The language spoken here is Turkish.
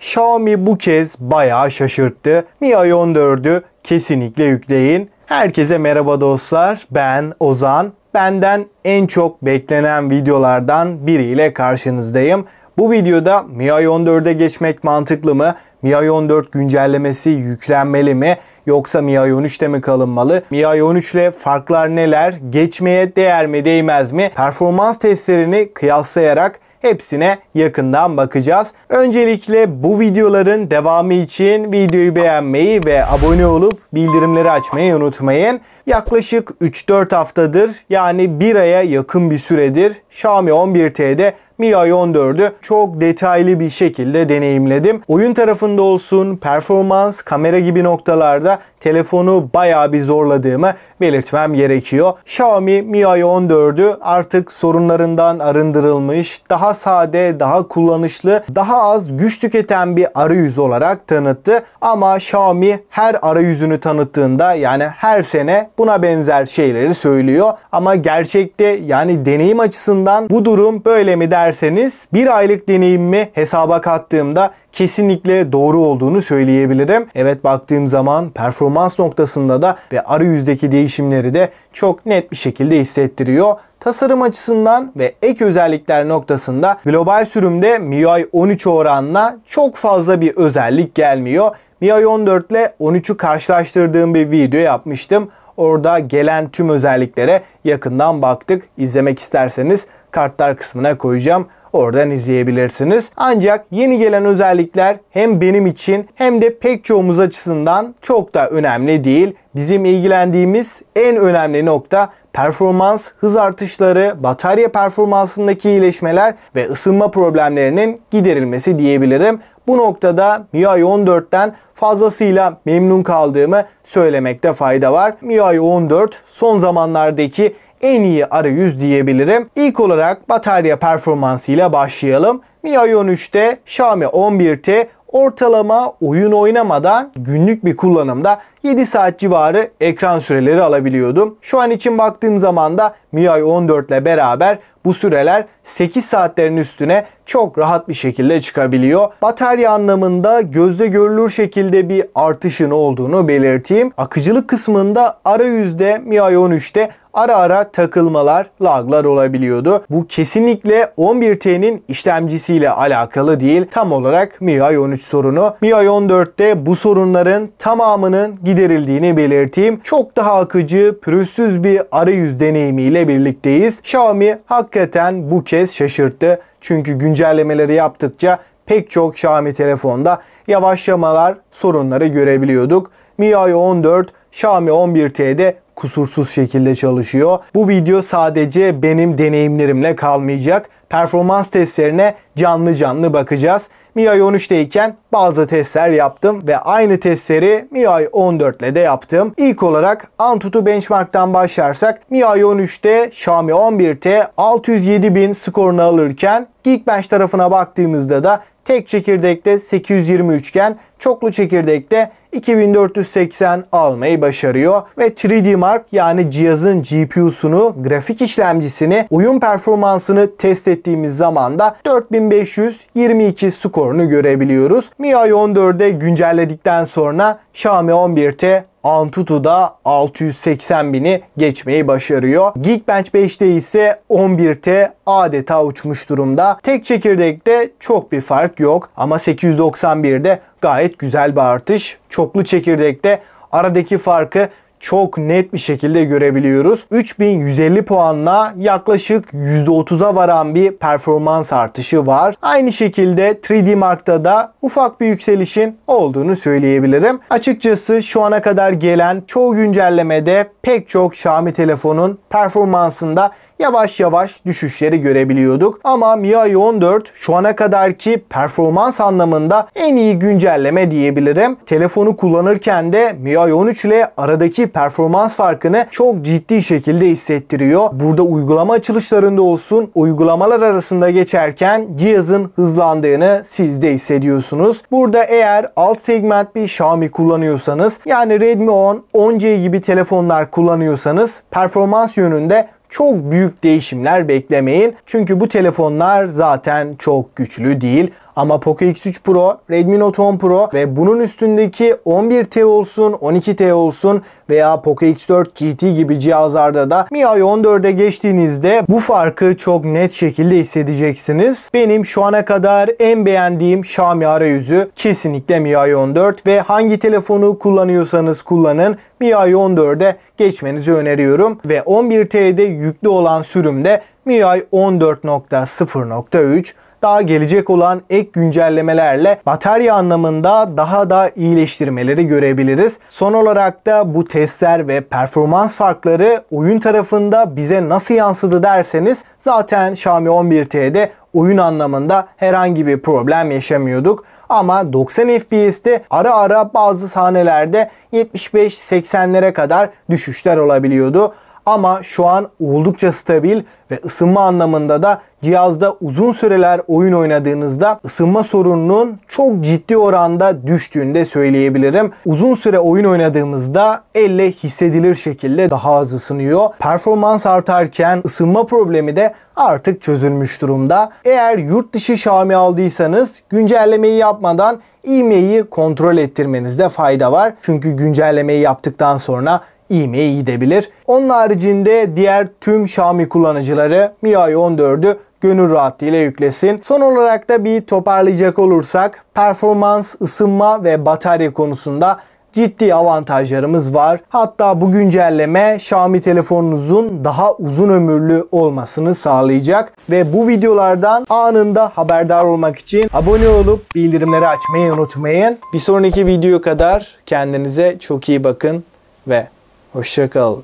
Xiaomi bu kez bayağı şaşırttı. Mi a 14ü kesinlikle yükleyin. Herkese merhaba dostlar. Ben Ozan. Benden en çok beklenen videolardan biriyle karşınızdayım. Bu videoda Mi a 14e geçmek mantıklı mı? Mi a 14 güncellemesi yüklenmeli mi? Yoksa Mi a 13te mi kalınmalı? Mi a 13 ile farklar neler? Geçmeye değer mi değmez mi? Performans testlerini kıyaslayarak Hepsine yakından bakacağız. Öncelikle bu videoların devamı için videoyu beğenmeyi ve abone olup bildirimleri açmayı unutmayın. Yaklaşık 3-4 haftadır yani bir aya yakın bir süredir Xiaomi 11T'de mi MIUI 14'ü çok detaylı bir şekilde deneyimledim. Oyun tarafında olsun, performans, kamera gibi noktalarda telefonu bayağı bir zorladığımı belirtmem gerekiyor. Xiaomi Mi MIUI 14'ü artık sorunlarından arındırılmış, daha sade, daha kullanışlı, daha az güç tüketen bir arayüz olarak tanıttı. Ama Xiaomi her arayüzünü tanıttığında yani her sene buna benzer şeyleri söylüyor. Ama gerçekte yani deneyim açısından bu durum böyle mi der derseniz bir aylık deneyimimi hesaba kattığımda kesinlikle doğru olduğunu söyleyebilirim. Evet baktığım zaman performans noktasında da ve arayüzdeki değişimleri de çok net bir şekilde hissettiriyor. Tasarım açısından ve ek özellikler noktasında global sürümde MIUI 13 oranla çok fazla bir özellik gelmiyor. MIUI 14 ile 13'ü karşılaştırdığım bir video yapmıştım. Orada gelen tüm özelliklere yakından baktık. İzlemek isterseniz kartlar kısmına koyacağım. Oradan izleyebilirsiniz. Ancak yeni gelen özellikler hem benim için hem de pek çoğumuz açısından çok da önemli değil. Bizim ilgilendiğimiz en önemli nokta performans, hız artışları, batarya performansındaki iyileşmeler ve ısınma problemlerinin giderilmesi diyebilirim. Bu noktada MIUI 14'ten fazlasıyla memnun kaldığımı söylemekte fayda var. MIUI 14 son zamanlardaki en iyi arayüz diyebilirim. İlk olarak batarya performansıyla başlayalım. Mi a 13te Xiaomi 11T ortalama oyun oynamadan günlük bir kullanımda 7 saat civarı ekran süreleri alabiliyordum. Şu an için baktığım zaman da MIUI 14 ile beraber bu süreler 8 saatlerin üstüne çok rahat bir şekilde çıkabiliyor. Batarya anlamında gözle görülür şekilde bir artışın olduğunu belirteyim. Akıcılık kısmında arayüzde MIUI 13'te ara ara takılmalar, laglar olabiliyordu. Bu kesinlikle 11T'nin işlemcisiyle alakalı değil. Tam olarak MIUI 13 sorunu. MIUI 14'te bu sorunların tamamının giderildiğini belirteyim. Çok daha akıcı, pürüzsüz bir arayüz deneyimiyle birlikteyiz. Xiaomi hakikaten bu kez şaşırttı. Çünkü güncellemeleri yaptıkça pek çok Xiaomi telefonda yavaşlamalar, sorunları görebiliyorduk. MIUI 14, Xiaomi 11T'de kusursuz şekilde çalışıyor. Bu video sadece benim deneyimlerimle kalmayacak. Performans testlerine canlı canlı bakacağız. MIUI 13'teyken bazı testler yaptım ve aynı testleri MIUI 14'le de yaptım. İlk olarak Antutu Benchmark'tan başlarsak MIUI 13'te Xiaomi 11T 607.000 skorunu alırken Geekbench tarafına baktığımızda da Tek çekirdekte 820 üçgen, çoklu çekirdekte 2480 almayı başarıyor ve 3D Mark yani cihazın GPU'sunu, grafik işlemcisini, uyum performansını test ettiğimiz zaman da 4522 skorunu görebiliyoruz. MIUI 14'e güncelledikten sonra Xiaomi 11T Antutu da 680 bini geçmeyi başarıyor. Geekbench 5'te ise 11T adeta uçmuş durumda. Tek çekirdekte çok bir fark yok ama 891'de gayet güzel bir artış. Çoklu çekirdekte aradaki farkı çok net bir şekilde görebiliyoruz. 3150 puanla yaklaşık %30'a varan bir performans artışı var. Aynı şekilde 3D Mark'ta da ufak bir yükselişin olduğunu söyleyebilirim. Açıkçası şu ana kadar gelen çoğu güncellemede pek çok Xiaomi telefonun performansında yavaş yavaş düşüşleri görebiliyorduk. Ama MIUI 14 şu ana kadarki performans anlamında en iyi güncelleme diyebilirim. Telefonu kullanırken de MIUI 13 ile aradaki performans farkını çok ciddi şekilde hissettiriyor. Burada uygulama açılışlarında olsun, uygulamalar arasında geçerken cihazın hızlandığını siz de hissediyorsunuz. Burada eğer alt segment bir Xiaomi kullanıyorsanız yani Redmi 10, 10C gibi telefonlar kullanıyorsanız performans yönünde çok büyük değişimler beklemeyin. Çünkü bu telefonlar zaten çok güçlü değil. Ama Poco X3 Pro, Redmi Note 10 Pro ve bunun üstündeki 11T olsun, 12T olsun veya Poco X4 GT gibi cihazlarda da MIUI 14'e geçtiğinizde bu farkı çok net şekilde hissedeceksiniz. Benim şu ana kadar en beğendiğim Xiaomi arayüzü kesinlikle MIUI 14 ve hangi telefonu kullanıyorsanız kullanın MIUI 14'e geçmenizi öneriyorum. Ve 11T'de yüklü olan sürümde MIUI 14.0.3 daha gelecek olan ek güncellemelerle batarya anlamında daha da iyileştirmeleri görebiliriz. Son olarak da bu testler ve performans farkları oyun tarafında bize nasıl yansıdı derseniz zaten Xiaomi 11T'de oyun anlamında herhangi bir problem yaşamıyorduk. Ama 90 FPS'te ara ara bazı sahnelerde 75-80'lere kadar düşüşler olabiliyordu. Ama şu an oldukça stabil ve ısınma anlamında da cihazda uzun süreler oyun oynadığınızda ısınma sorununun çok ciddi oranda düştüğünü de söyleyebilirim. Uzun süre oyun oynadığımızda elle hissedilir şekilde daha az ısınıyor. Performans artarken ısınma problemi de artık çözülmüş durumda. Eğer yurt dışı Xiaomi aldıysanız güncellemeyi yapmadan e kontrol ettirmenizde fayda var. Çünkü güncellemeyi yaptıktan sonra IMEI gidebilir. Onun haricinde diğer tüm Xiaomi kullanıcıları MIUI 14'ü gönül rahatlığıyla yüklesin. Son olarak da bir toparlayacak olursak performans, ısınma ve batarya konusunda ciddi avantajlarımız var. Hatta bu güncelleme Xiaomi telefonunuzun daha uzun ömürlü olmasını sağlayacak ve bu videolardan anında haberdar olmak için abone olup bildirimleri açmayı unutmayın. Bir sonraki video kadar kendinize çok iyi bakın ve Hoşçakal.